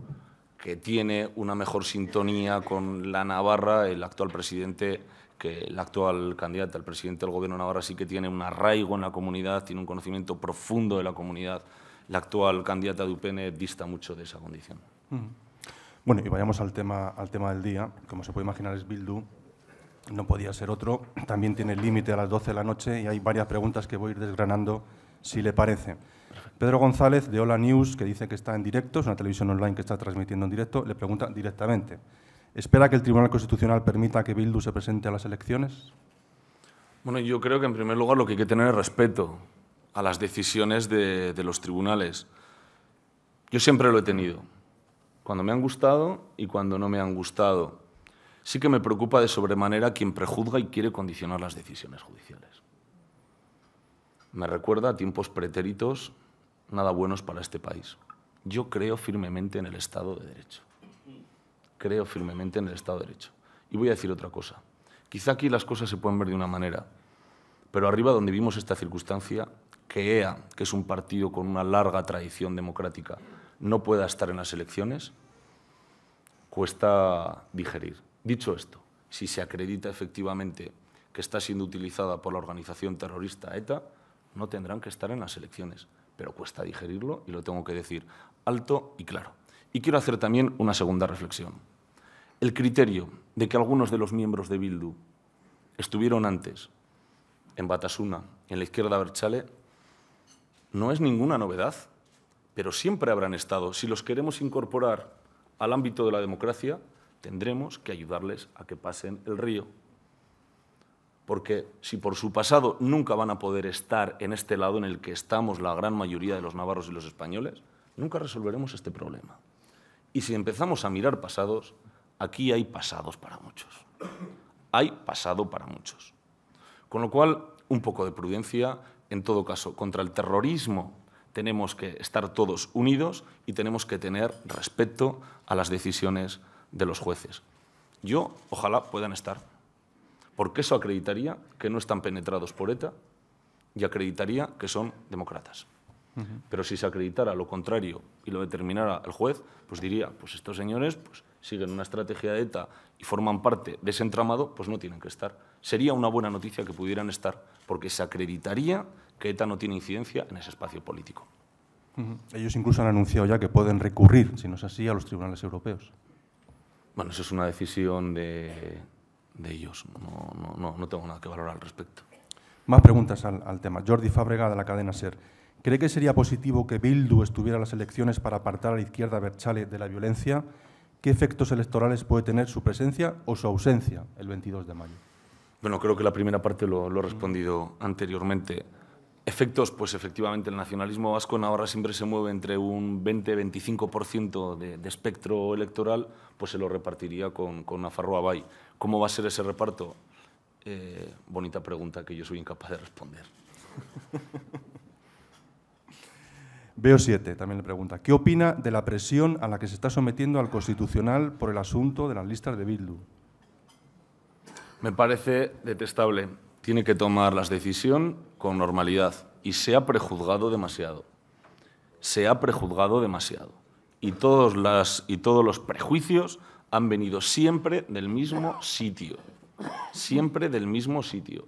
que tiene una mejor sintonía con la Navarra, el actual presidente que el actual candidato al presidente del gobierno Navarra sí que tiene un arraigo en la comunidad, tiene un conocimiento profundo de la comunidad. La actual candidata de UPN dista mucho de esa condición. Mm. Bueno, y vayamos al tema, al tema del día. Como se puede imaginar, es Bildu, no podía ser otro. También tiene el límite a las 12 de la noche y hay varias preguntas que voy a ir desgranando, si le parece. Pedro González de Hola News, que dice que está en directo, es una televisión online que está transmitiendo en directo, le pregunta directamente, ¿espera que el Tribunal Constitucional permita que Bildu se presente a las elecciones? Bueno, yo creo que en primer lugar lo que hay que tener es respeto a las decisiones de, los tribunales. Yo siempre lo he tenido, cuando me han gustado y cuando no me han gustado. Sí que me preocupa de sobremanera quien prejuzga y quiere condicionar las decisiones judiciales. Me recuerda a tiempos pretéritos nada buenos para este país. Yo creo firmemente en el Estado de Derecho. Creo firmemente en el Estado de Derecho. Y voy a decir otra cosa. Quizá aquí las cosas se pueden ver de una manera, pero arriba donde vimos esta circunstancia, que EA, que es un partido con una larga tradición democrática, no pueda estar en las elecciones, cuesta digerir. Dicho esto, si se acredita efectivamente que está siendo utilizada por la organización terrorista ETA, no tendrán que estar en las elecciones pero cuesta digerirlo y lo tengo que decir alto y claro. Y quiero hacer también una segunda reflexión. El criterio de que algunos de los miembros de Bildu estuvieron antes en Batasuna, en la izquierda Berchale, no es ninguna novedad, pero siempre habrán estado. Si los queremos incorporar al ámbito de la democracia, tendremos que ayudarles a que pasen el río porque si por su pasado nunca van a poder estar en este lado en el que estamos la gran mayoría de los navarros y los españoles, nunca resolveremos este problema. Y si empezamos a mirar pasados, aquí hay pasados para muchos. Hay pasado para muchos. Con lo cual, un poco de prudencia, en todo caso, contra el terrorismo tenemos que estar todos unidos y tenemos que tener respeto a las decisiones de los jueces. Yo ojalá puedan estar porque eso acreditaría que no están penetrados por ETA y acreditaría que son demócratas. Pero si se acreditara lo contrario y lo determinara el juez, pues diría, pues estos señores pues, siguen una estrategia de ETA y forman parte de ese entramado, pues no tienen que estar. Sería una buena noticia que pudieran estar, porque se acreditaría que ETA no tiene incidencia en ese espacio político. Ellos incluso han anunciado ya que pueden recurrir, si no es así, a los tribunales europeos. Bueno, eso es una decisión de, de ellos. No, tengo nada que valorar al respecto. Más preguntas al, tema. Jordi Fábrega, de la cadena SER. ¿Cree que sería positivo que Bildu estuviera en las elecciones para apartar a la izquierda Berchale de la violencia? ¿Qué efectos electorales puede tener su presencia o su ausencia el 22 de mayo? Bueno, creo que la primera parte lo, he respondido anteriormente. Efectos, pues efectivamente el nacionalismo vasco en ahora siempre se mueve entre un 20-25% de, de espectro electoral, pues se lo repartiría con, con Nafarroa Bay. ¿Cómo va a ser ese reparto? Eh, bonita pregunta que yo soy incapaz de responder. <laughs> Veo siete, también le pregunta. ¿Qué opina de la presión a la que se está sometiendo al Constitucional por el asunto de las listas de Bildu? Me parece detestable. Tiene que tomar las decisiones con normalidad y se ha prejuzgado demasiado. Se ha prejuzgado demasiado. Y todos, las, y todos los prejuicios han venido siempre del mismo sitio, siempre del mismo sitio,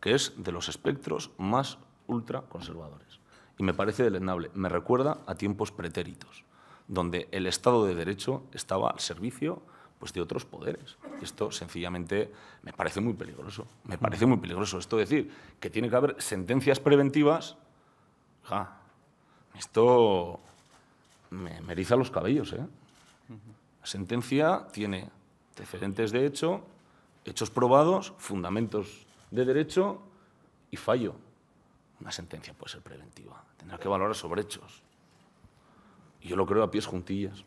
que es de los espectros más ultraconservadores. Y me parece delenable, me recuerda a tiempos pretéritos, donde el Estado de Derecho estaba al servicio pues, de otros poderes. Esto sencillamente me parece muy peligroso, me parece muy peligroso. Esto decir que tiene que haber sentencias preventivas, ja, esto me, me eriza los cabellos, ¿eh? La sentencia tiene referentes de hecho, hechos probados, fundamentos de derecho y fallo. Una sentencia puede ser preventiva, tendrá que valorar sobre hechos. Y yo lo creo a pies juntillas.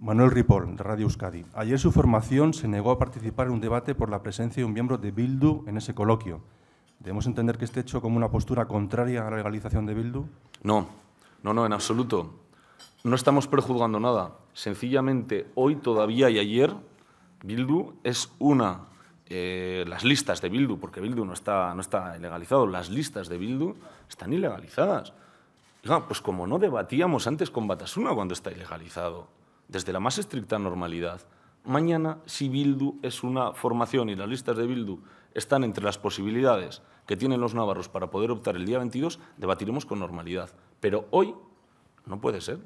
Manuel Ripoll, de Radio Euskadi. Ayer su formación se negó a participar en un debate por la presencia de un miembro de Bildu en ese coloquio. ¿Debemos entender que este hecho como una postura contraria a la legalización de Bildu? No, no, no, en absoluto no estamos prejuzgando nada. Sencillamente, hoy todavía y ayer, Bildu es una. Eh, las listas de Bildu, porque Bildu no está, no ilegalizado, las listas de Bildu están ilegalizadas. pues como no debatíamos antes con Batasuna cuando está ilegalizado, desde la más estricta normalidad, mañana si Bildu es una formación y las listas de Bildu están entre las posibilidades que tienen los navarros para poder optar el día 22, debatiremos con normalidad. Pero hoy no puede ser.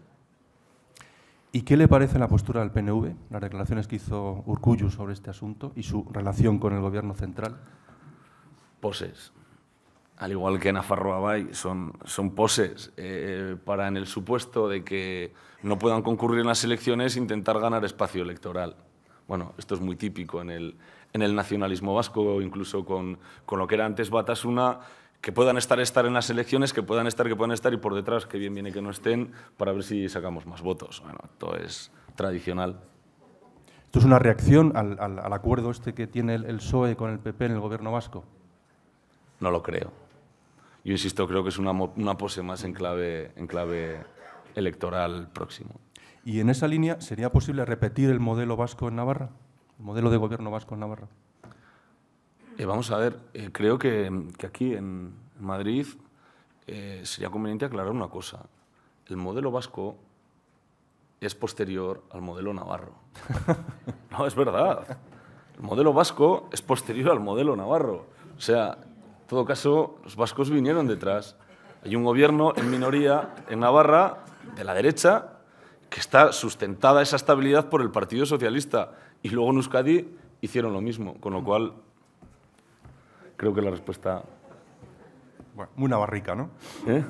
¿Y qué le parece la postura del PNV, las declaraciones que hizo Urcullu sobre este asunto y su relación con el Gobierno central? Poses. Al igual que en Afarroabay, son, son poses eh, para, en el supuesto de que no puedan concurrir en las elecciones, intentar ganar espacio electoral. Bueno, esto es muy típico en el, en el nacionalismo vasco, incluso con, con lo que era antes Batasuna, que puedan estar, estar en las elecciones, que puedan estar, que puedan estar, y por detrás, que bien viene que no estén, para ver si sacamos más votos. Bueno, todo es tradicional. ¿Esto es una reacción al, acuerdo este que tiene el, PSOE con el PP en el gobierno vasco? No lo creo. Yo insisto, creo que es una, pose más en clave, en clave electoral próximo. ¿Y en esa línea sería posible repetir el modelo vasco en Navarra? ¿El modelo de gobierno vasco en Navarra? Eh, vamos a ver, eh, creo que, aquí en Madrid eh, sería conveniente aclarar una cosa. El modelo vasco es posterior al modelo navarro. <laughs> no, es verdad. El modelo vasco es posterior al modelo navarro. O sea, en todo caso, los vascos vinieron detrás. Hay un gobierno en minoría en Navarra, de la derecha, que está sustentada esa estabilidad por el Partido Socialista. Y luego en Euskadi hicieron lo mismo, con lo cual Creo que la respuesta... Bueno, una barrica, ¿no? ¿Eh?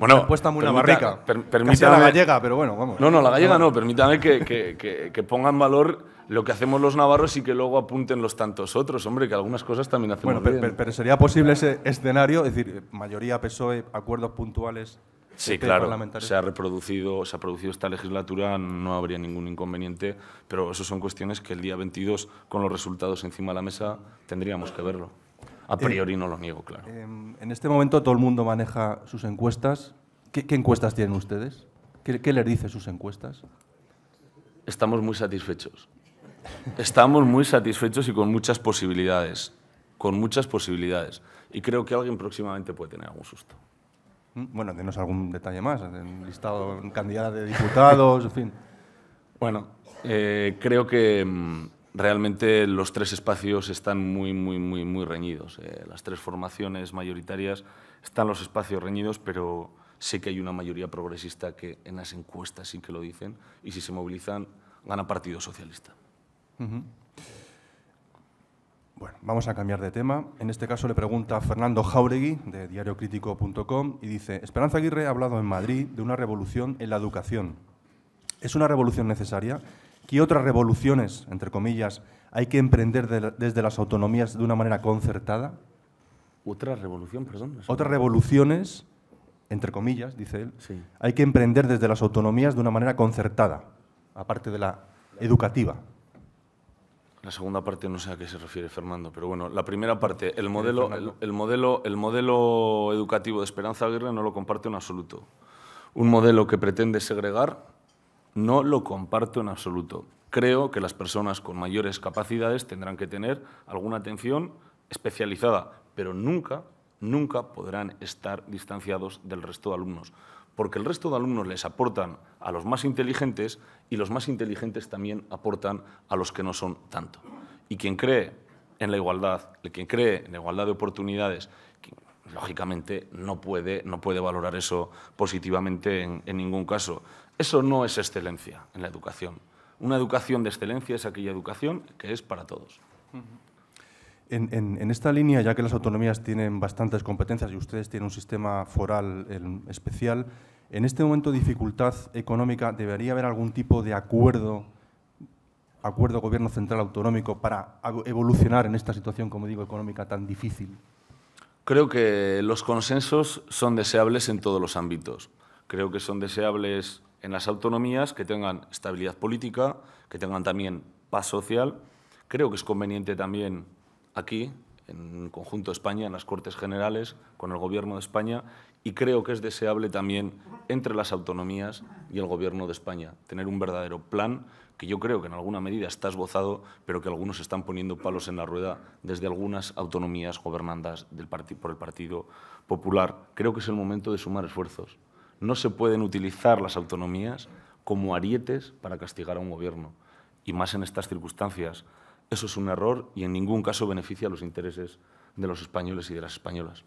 Bueno, respuesta muy una permítame, la gallega, pero bueno, vamos. No, no, la gallega no. Permítame que, que, que, ponga en valor lo que hacemos los navarros y que luego apunten los tantos otros. Hombre, que algunas cosas también hacemos Bueno, pero, pero sería posible ese escenario, es decir, mayoría PSOE, acuerdos puntuales Sí, claro. Se ha reproducido, se ha producido esta legislatura, no habría ningún inconveniente, pero eso son cuestiones que el día 22, con los resultados encima de la mesa, tendríamos que verlo. A eh, priori no lo niego, claro. Eh, en este momento todo el mundo maneja sus encuestas. ¿Qué, encuestas tienen ustedes? ¿Qué, les dice sus encuestas? Estamos muy satisfechos. Estamos muy satisfechos y con muchas posibilidades. Con muchas posibilidades. Y creo que alguien próximamente puede tener algún susto. Mm, bueno, denos algún detalle más. En listado en candidata de diputados, en fin. <laughs> Bueno, eh, creo que mm, realmente los tres espacios están muy, muy, muy, muy reñidos. Eh. las tres formaciones mayoritarias están los espacios reñidos, pero sé que hay una mayoría progresista que en las encuestas sí que lo dicen y si se movilizan gana Partido Socialista. Bueno, vamos a cambiar de tema. En este caso le pregunta Fernando Jauregui, de diariocritico.com, y dice, Esperanza Aguirre ha hablado en Madrid de una revolución en la educación. ¿Es una revolución necesaria? ¿Qué otras revoluciones, entre comillas, hay que emprender desde las autonomías de una manera concertada? Otra revolución, perdón. Otras revoluciones, entre comillas, dice él, sí. hay que emprender desde las autonomías de una manera concertada, aparte de la educativa. La segunda parte no sé a qué se refiere Fernando, pero bueno, la primera parte, el modelo, modelo, el modelo educativo de Esperanza Aguirre no lo comparte en absoluto. Un modelo que pretende segregar, no lo comparto en absoluto. Creo que las personas con mayores capacidades tendrán que tener alguna atención especializada, pero nunca, nunca podrán estar distanciados del resto de alumnos, porque el resto de alumnos les aportan a los más inteligentes y los más inteligentes también aportan a los que no son tanto. Y quien cree en la igualdad, quien cree en la igualdad de oportunidades, lógicamente no puede, no puede valorar eso positivamente en ningún caso. Eso no es excelencia en la educación. Una educación de excelencia es aquella educación que es para todos. En, esta línea, ya que las autonomías tienen bastantes competencias y ustedes tienen un sistema foral especial, en este momento de dificultad económica, ¿debería haber algún tipo de acuerdo, acuerdo gobierno central autonómico para evolucionar en esta situación, como digo, económica tan difícil? Creo que los consensos son deseables en todos los ámbitos. Creo que son deseables en las autonomías que tengan estabilidad política, que tengan también paz social. Creo que es conveniente también aquí, en conjunto España, en las Cortes Generales, con el Gobierno de España, y creo que es deseable también entre las autonomías y el Gobierno de España tener un verdadero plan que yo creo que en alguna medida está esbozado, pero que algunos están poniendo palos en la rueda desde algunas autonomías gobernadas por el Partido Popular. Creo que es el momento de sumar esfuerzos no se pueden utilizar las autonomías como arietes para castigar a un gobierno. Y más en estas circunstancias. Eso es un error y en ningún caso beneficia a los intereses de los españoles y de las españolas.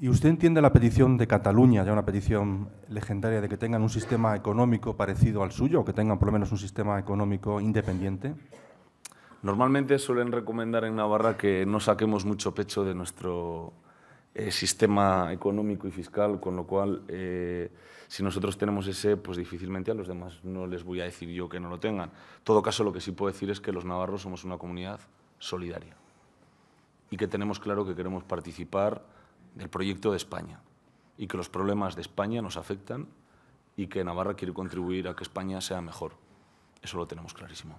¿Y usted entiende la petición de Cataluña, ya una petición legendaria, de que tengan un sistema económico parecido al suyo, o que tengan por lo menos un sistema económico independiente? Normalmente suelen recomendar en Navarra que no saquemos mucho pecho de nuestro eh, sistema económico y fiscal, con lo cual, eh, si nosotros tenemos ese, pues difícilmente a los demás no les voy a decir yo que no lo tengan. En todo caso, lo que sí puedo decir es que los navarros somos una comunidad solidaria y que tenemos claro que queremos participar del proyecto de España y que los problemas de España nos afectan y que Navarra quiere contribuir a que España sea mejor. Eso lo tenemos clarísimo.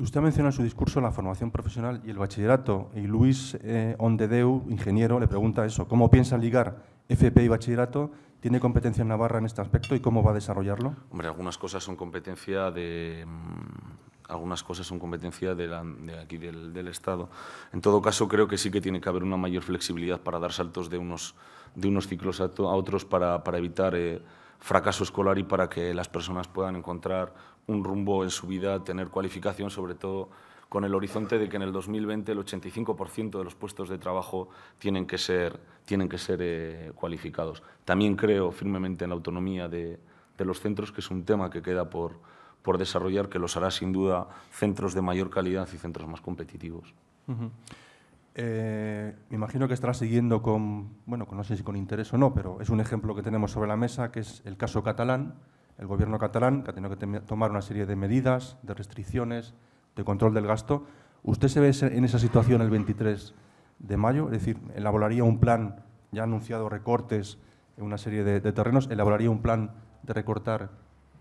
Usted menciona en su discurso la formación profesional y el bachillerato, y Luis eh, Ondedeu, ingeniero, le pregunta eso, ¿cómo piensa ligar FP y bachillerato? ¿Tiene competencia en Navarra en este aspecto y cómo va a desarrollarlo? Hombre, algunas cosas son competencia de, mm, algunas cosas son competencia de, aquí del, Estado. En todo caso, creo que sí que tiene que haber una mayor flexibilidad para dar saltos de unos, de unos ciclos a, otros para, evitar eh, fracaso escolar y para que las personas puedan encontrar un rumbo en su vida, tener cualificación, sobre todo con el horizonte de que en el 2020 el 85% de los puestos de trabajo tienen que ser, tienen que ser eh, cualificados. También creo firmemente en la autonomía de, los centros, que es un tema que queda por, por desarrollar, que los hará sin duda centros de mayor calidad y centros más competitivos. Eh, me imagino que estará siguiendo con, bueno, no sé si con interés o no, pero es un ejemplo que tenemos sobre la mesa, que es el caso catalán el gobierno catalán, que ha tenido que tomar una serie de medidas, de restricciones, de control del gasto. ¿Usted se ve en esa situación el 23 de mayo? Es decir, ¿elaboraría un plan, ya ha anunciado recortes en una serie de, de terrenos, ¿elaboraría un plan de recortar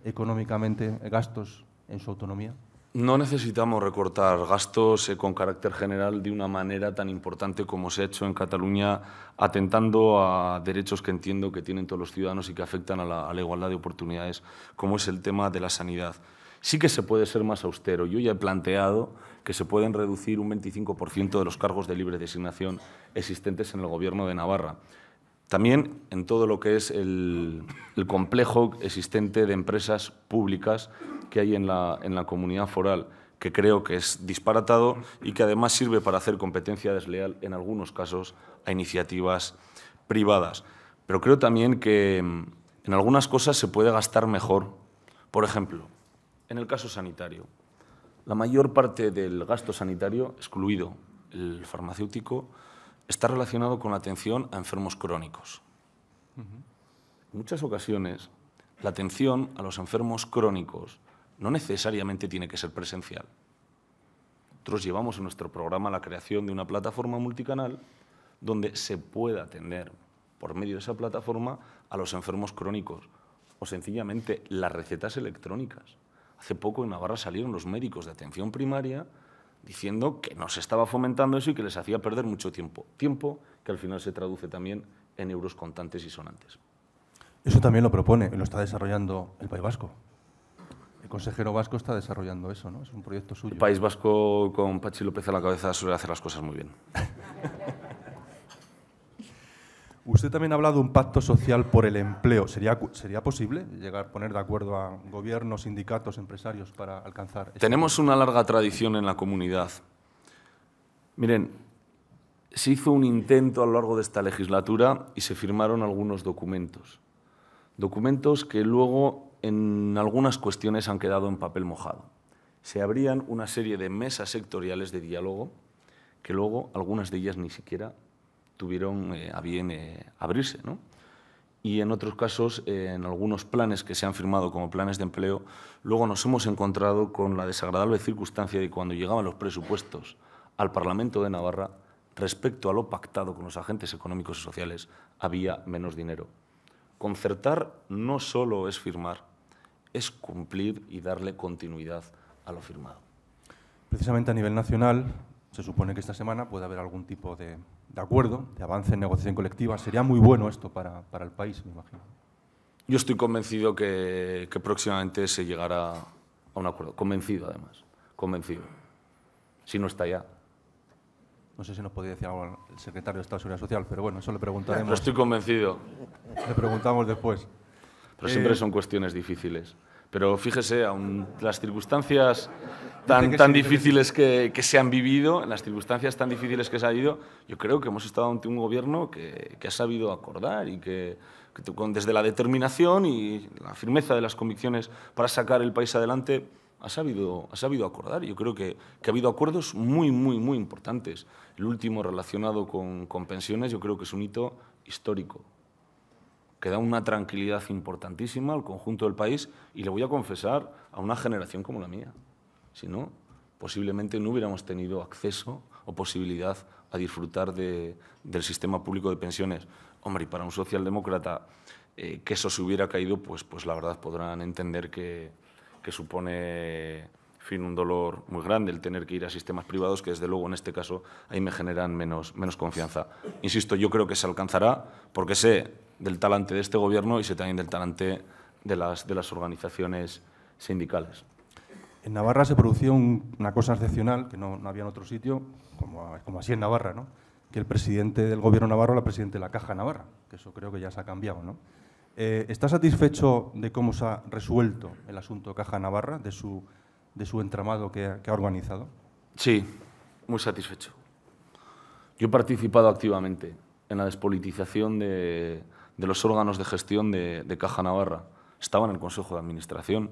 económicamente gastos en su autonomía? no necesitamos recortar gastos eh, con carácter general de una manera tan importante como se ha hecho en Cataluña, atentando a derechos que entiendo que tienen todos los ciudadanos y que afectan a la, igualdad de oportunidades, como es el tema de la sanidad. Sí que se puede ser más austero. Yo ya he planteado que se pueden reducir un 25% de los cargos de libre designación existentes en el Gobierno de Navarra. También en todo lo que es el, el, complejo existente de empresas públicas que hay en la, en la comunidad foral, que creo que es disparatado y que además sirve para hacer competencia desleal en algunos casos a iniciativas privadas. Pero creo también que mm, en algunas cosas se puede gastar mejor. Por ejemplo, en el caso sanitario, la mayor parte del gasto sanitario, excluido el farmacéutico, está relacionado con la atención a enfermos crónicos. En muchas ocasiones, la atención a los enfermos crónicos no necesariamente tiene que ser presencial. Nosotros llevamos en nuestro programa la creación de una plataforma multicanal donde se pueda atender por medio de esa plataforma a los enfermos crónicos o sencillamente las recetas electrónicas. Hace poco en Navarra salieron los médicos de atención primaria diciendo que no se estaba fomentando eso y que les hacía perder mucho tiempo. Tiempo que al final se traduce también en euros contantes y sonantes. Eso también lo propone, y lo está desarrollando el País Vasco. El consejero vasco está desarrollando eso, ¿no? Es un proyecto suyo. El País Vasco con Pachi López a la cabeza suele hacer las cosas muy bien. <laughs> Usted también ha hablado de un pacto social por el empleo. ¿Sería, sería posible llegar a poner de acuerdo a gobiernos, sindicatos, empresarios para alcanzar? Tenemos una larga tradición en la comunidad. Miren, se hizo un intento a lo largo de esta legislatura y se firmaron algunos documentos. Documentos que luego en algunas cuestiones han quedado en papel mojado. Se abrían una serie de mesas sectoriales de diálogo que luego algunas de ellas ni siquiera tuvieron eh, a bien eh, abrirse. ¿no? Y en otros casos, eh, en algunos planes que se han firmado como planes de empleo, luego nos hemos encontrado con la desagradable circunstancia de cuando llegaban los presupuestos al Parlamento de Navarra, respecto a lo pactado con los agentes económicos y sociales, había menos dinero. Concertar no solo es firmar, es cumplir y darle continuidad a lo firmado. Precisamente a nivel nacional, se supone que esta semana puede haber algún tipo de, acuerdo, de avance en negociación colectiva. Sería muy bueno esto para, el país, me imagino. Yo estoy convencido que, próximamente se llegará a un acuerdo. Convencido, además. Convencido. Si no está ya. No sé si nos podía decir algo el secretario de Estado de Seguridad Social, pero bueno, eso le preguntaremos. estoy convencido. Le preguntamos después. Pero siempre eh. son cuestiones difíciles. Pero fíjese, aun las circunstancias tan, difíciles que, se han vivido, en las circunstancias tan difíciles que se ha vivido, yo creo que hemos estado ante un gobierno que, ha sabido acordar y que, desde la determinación y la firmeza de las convicciones para sacar el país adelante ha sabido, ha sabido acordar. Yo creo que, ha habido acuerdos muy, muy, muy importantes. El último relacionado con, con pensiones yo creo que es un hito histórico que da una tranquilidad importantísima al conjunto del país y le voy a confesar a una generación como la mía. Si no, posiblemente no hubiéramos tenido acceso o posibilidad a disfrutar de, del sistema público de pensiones. Hombre, y para un socialdemócrata eh, que eso se hubiera caído, pues, pues la verdad podrán entender que, supone fin, un dolor muy grande el tener que ir a sistemas privados que, desde luego, en este caso, ahí me generan menos, menos confianza. Insisto, yo creo que se alcanzará porque sé del talante de este gobierno y se también del talante de las, de las organizaciones sindicales. En Navarra se produjo una cosa excepcional que no, había en otro sitio, como, como así en Navarra, ¿no? que el presidente del gobierno navarro era presidente de la Caja Navarra, que eso creo que ya se ha cambiado. ¿no? Eh, ¿Está satisfecho de cómo se ha resuelto el asunto Caja Navarra, de su, de su entramado que ha organizado? Sí, muy satisfecho. Yo he participado activamente en la despolitización de, de los órganos de gestión de, Caja Navarra. Estaba en el Consejo de Administración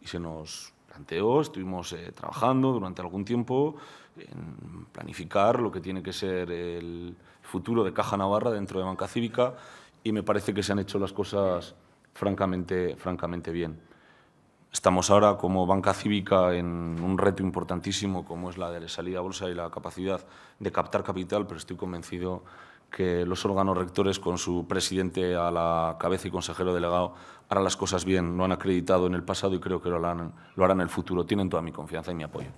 y se nos planteó, estuvimos eh, trabajando durante algún tiempo en planificar lo que tiene que ser el futuro de Caja Navarra dentro de Banca Cívica y me parece que se han hecho las cosas francamente, francamente bien. Estamos ahora como banca cívica en un reto importantísimo como es la de la salida a bolsa y la capacidad de captar capital, pero estoy convencido que los órganos rectores, con su presidente a la cabeza y consejero delegado, harán las cosas bien. Lo han acreditado en el pasado y creo que lo harán, lo harán en el futuro. Tienen toda mi confianza y mi apoyo.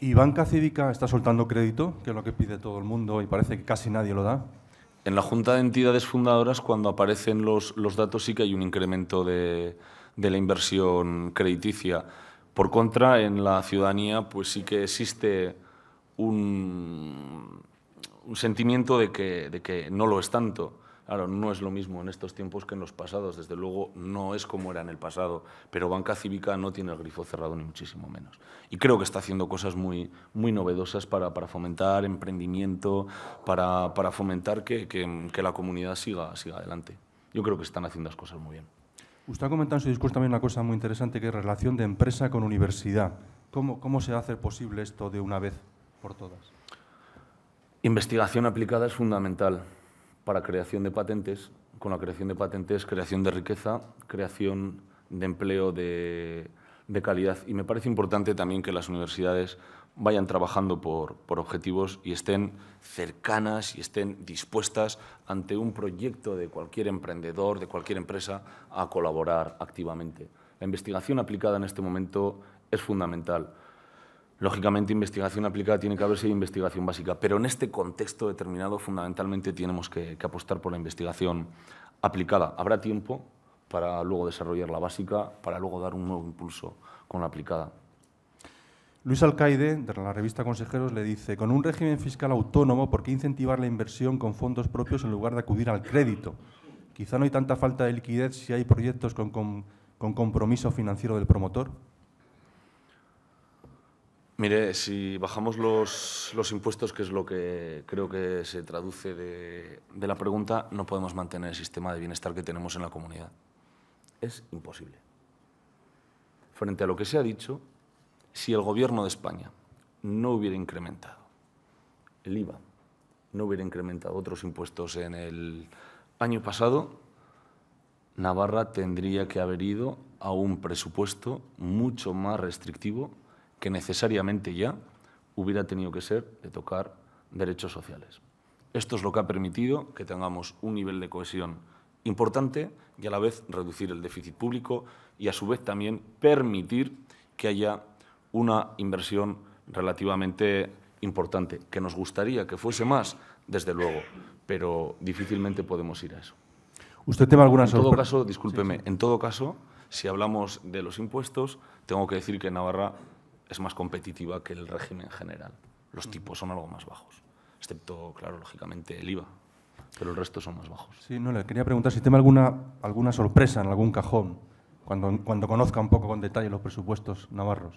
¿Y Banca Cívica está soltando crédito, que es lo que pide todo el mundo y parece que casi nadie lo da? En la Junta de Entidades Fundadoras, cuando aparecen los, los datos, sí que hay un incremento de, de la inversión crediticia. Por contra, en la ciudadanía, pues sí que existe un, un sentimiento de que, de que no lo es tanto. Claro, no es lo mismo en estos tiempos que en los pasados, desde luego no es como era en el pasado, pero Banca Cívica no tiene el grifo cerrado ni muchísimo menos. Y creo que está haciendo cosas muy, muy novedosas para, para fomentar emprendimiento, para, para fomentar que, que, que, la comunidad siga, siga adelante. Yo creo que están haciendo las cosas muy bien. Usted ha comentado en su discurso también una cosa muy interesante, que es relación de empresa con universidad. ¿Cómo, cómo se hace posible esto de una vez por todas? Investigación aplicada es fundamental para creación de patentes. Con la creación de patentes, creación de riqueza, creación de empleo de, calidad. Y me parece importante también que las universidades vayan trabajando por, objetivos y estén cercanas y estén dispuestas ante un proyecto de cualquier emprendedor, de cualquier empresa, a colaborar activamente. La investigación aplicada en este momento es fundamental. Lógicamente, investigación aplicada tiene que haber sido investigación básica, pero en este contexto determinado, fundamentalmente, tenemos que, apostar por la investigación aplicada. Habrá tiempo para luego desarrollar la básica, para luego dar un nuevo impulso con la aplicada. Luis Alcaide, de la revista Consejeros, le dice, con un régimen fiscal autónomo, ¿por qué incentivar la inversión con fondos propios en lugar de acudir al crédito? Quizá no hay tanta falta de liquidez si hay proyectos con compromiso financiero del promotor. Mire, si bajamos los, impuestos, que es lo que creo que se traduce de, de, la pregunta, no podemos mantener el sistema de bienestar que tenemos en la comunidad. Es imposible. Frente a lo que se ha dicho, si el Gobierno de España no hubiera incrementado el IVA, no hubiera incrementado otros impuestos en el año pasado, Navarra tendría que haber ido a un presupuesto mucho más restrictivo que necesariamente ya hubiera tenido que ser de tocar derechos sociales. Esto es lo que ha permitido que tengamos un nivel de cohesión importante y a la vez reducir el déficit público y a su vez también permitir que haya una inversión relativamente importante, que nos gustaría que fuese más, desde luego, pero difícilmente podemos ir a eso. ¿Usted tiene alguna En todo caso, discúlpeme, en todo caso, si hablamos de los impuestos, tengo que decir que Navarra es más competitiva que el régimen general. Los tipos son algo más bajos, excepto, claro, lógicamente el IVA, pero los restos son más bajos. Sí, no, le quería preguntar si tiene alguna, alguna sorpresa en algún cajón cuando, cuando conozca un poco con detalle los presupuestos navarros.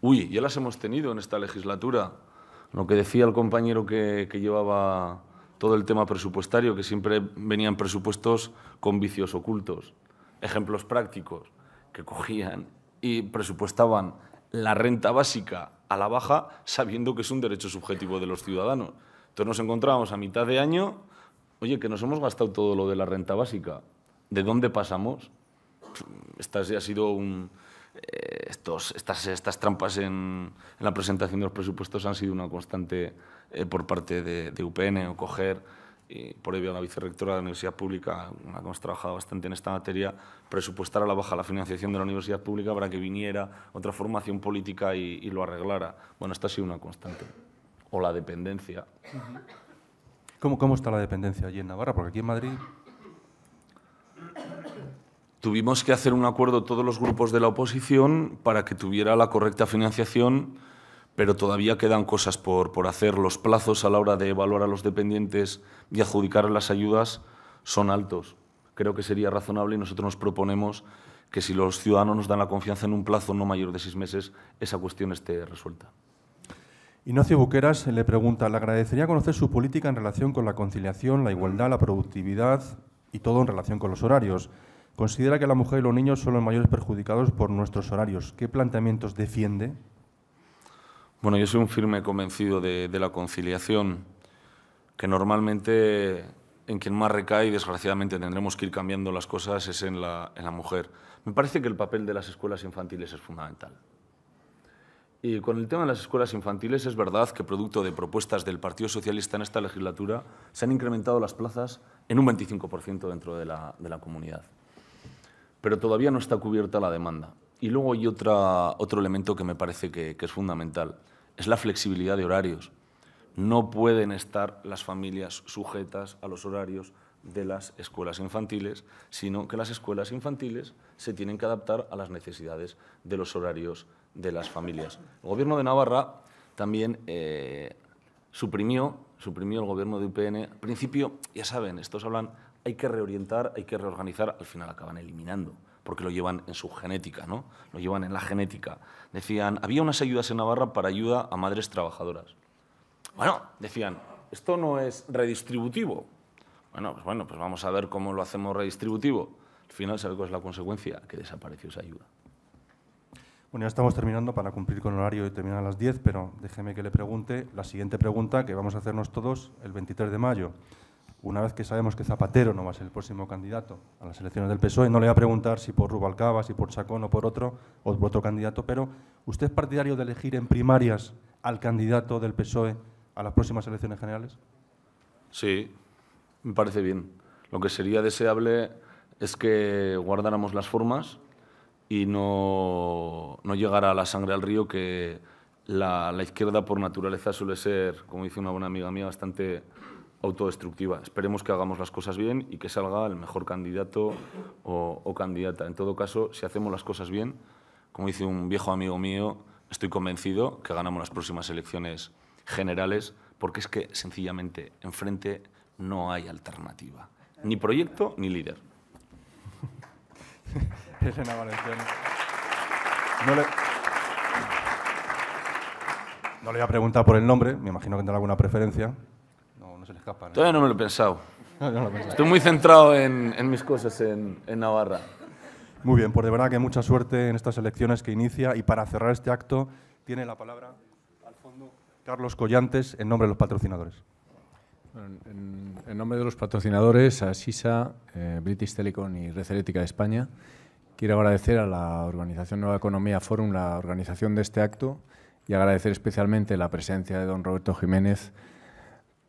Uy, ya las hemos tenido en esta legislatura. Lo que decía el compañero que llevaba todo el tema presupuestario, que siempre venían presupuestos con vicios ocultos. Ejemplos prácticos que cogían y presupuestaban la renta básica a la baja sabiendo que es un derecho subjetivo de los ciudadanos. Entonces nos encontrábamos a mitad de año, oye, que nos hemos gastado todo lo de la renta básica. ¿De dónde pasamos? ha sido eh, estas, trampas en, la presentación de los presupuestos han sido una constante eh, por parte de, de UPN o coger eh, por ello la vicerrectora de la Universidad Pública, que hemos trabajado bastante en esta materia, presupuestar a la baja la financiación de la Universidad Pública para que viniera otra formación política y, lo arreglara. Bueno, esta ha sido una constante. O la dependencia. ¿Cómo, ¿Cómo está la dependencia allí en Navarra? Porque aquí en Madrid tuvimos que hacer un acuerdo todos los grupos de la oposición para que tuviera la correcta financiación pero todavía quedan cosas por, hacer. Los plazos a la hora de evaluar a los dependientes y adjudicar las ayudas son altos. Creo que sería razonable y nosotros nos proponemos que si los ciudadanos nos dan la confianza en un plazo no mayor de seis meses, esa cuestión esté resuelta. Ignacio Buqueras le pregunta, le agradecería conocer su política en relación con la conciliación, la igualdad, la productividad y todo en relación con los horarios. Considera que la mujer y los niños son los mayores perjudicados por nuestros horarios. ¿Qué planteamientos defiende? Bueno, yo soy un firme convencido de, la conciliación, que normalmente en quien más recae, y desgraciadamente tendremos que ir cambiando las cosas, es en la, mujer. Me parece que el papel de las escuelas infantiles es fundamental. Y con el tema de las escuelas infantiles es verdad que producto de propuestas del Partido Socialista en esta legislatura se han incrementado las plazas en un 25% dentro de la, de la, comunidad. Pero todavía no está cubierta la demanda. Y luego hay otra, otro elemento que me parece que es fundamental es la flexibilidad de horarios. No pueden estar las familias sujetas a los horarios de las escuelas infantiles, sino que las escuelas infantiles se tienen que adaptar a las necesidades de los horarios de las familias. El Gobierno de Navarra también eh, suprimió, suprimió el Gobierno de UPN. Al principio, ya saben, estos hablan, hay que reorientar, hay que reorganizar, al final acaban eliminando porque lo llevan en su genética, ¿no? Lo llevan en la genética. Decían, había unas ayudas en Navarra para ayuda a madres trabajadoras. Bueno, decían, esto no es redistributivo. Bueno, pues bueno, pues vamos a ver cómo lo hacemos redistributivo. Al final, sabe cuál es la consecuencia? Que desapareció esa ayuda. Bueno, ya estamos terminando para cumplir con el horario y terminar a las 10, pero déjeme que le pregunte la siguiente pregunta que vamos a hacernos todos el 23 de mayo una vez que sabemos que Zapatero no va a ser el próximo candidato a las elecciones del PSOE, no le voy a preguntar si por Rubalcaba, si por Chacón o por otro, otro candidato, pero ¿usted es partidario de elegir en primarias al candidato del PSOE a las próximas elecciones generales? Sí, me parece bien. Lo que sería deseable es que guardáramos las formas y no, no llegara la sangre al río que la, la izquierda por naturaleza suele ser, como dice una buena amiga mía, bastante autodestructiva. Esperemos que hagamos las cosas bien y que salga el mejor candidato o, candidata. En todo caso, si hacemos las cosas bien, como dice un viejo amigo mío, estoy convencido que ganamos las próximas elecciones generales, porque es que sencillamente enfrente no hay alternativa. Ni proyecto ni líder. <laughs> No le... no le voy a preguntar por el nombre, me imagino que tendrá alguna preferencia, ¿eh? Todavía no me lo he pensado. Estoy muy centrado en, mis cosas en, Navarra. Muy bien, pues de verdad que mucha suerte en estas elecciones que inicia y para cerrar este acto tiene la palabra al fondo Carlos Collantes en nombre de los patrocinadores. En, nombre de los patrocinadores, a SISA, eh, British Telecom y Red de España, quiero agradecer a la Organización Nueva Economía Forum la organización de este acto y agradecer especialmente la presencia de don Roberto Jiménez,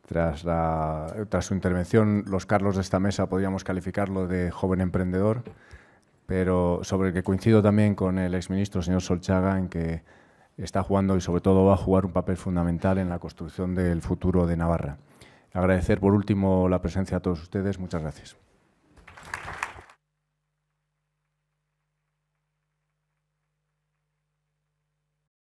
tras, la, tras, su intervención, los Carlos de esta mesa podríamos calificarlo de joven emprendedor, pero sobre el que coincido también con el exministro, señor Solchaga, en que está jugando y sobre todo va a jugar un papel fundamental en la construcción del futuro de Navarra. Agradecer por último la presencia de todos ustedes. Muchas gracias.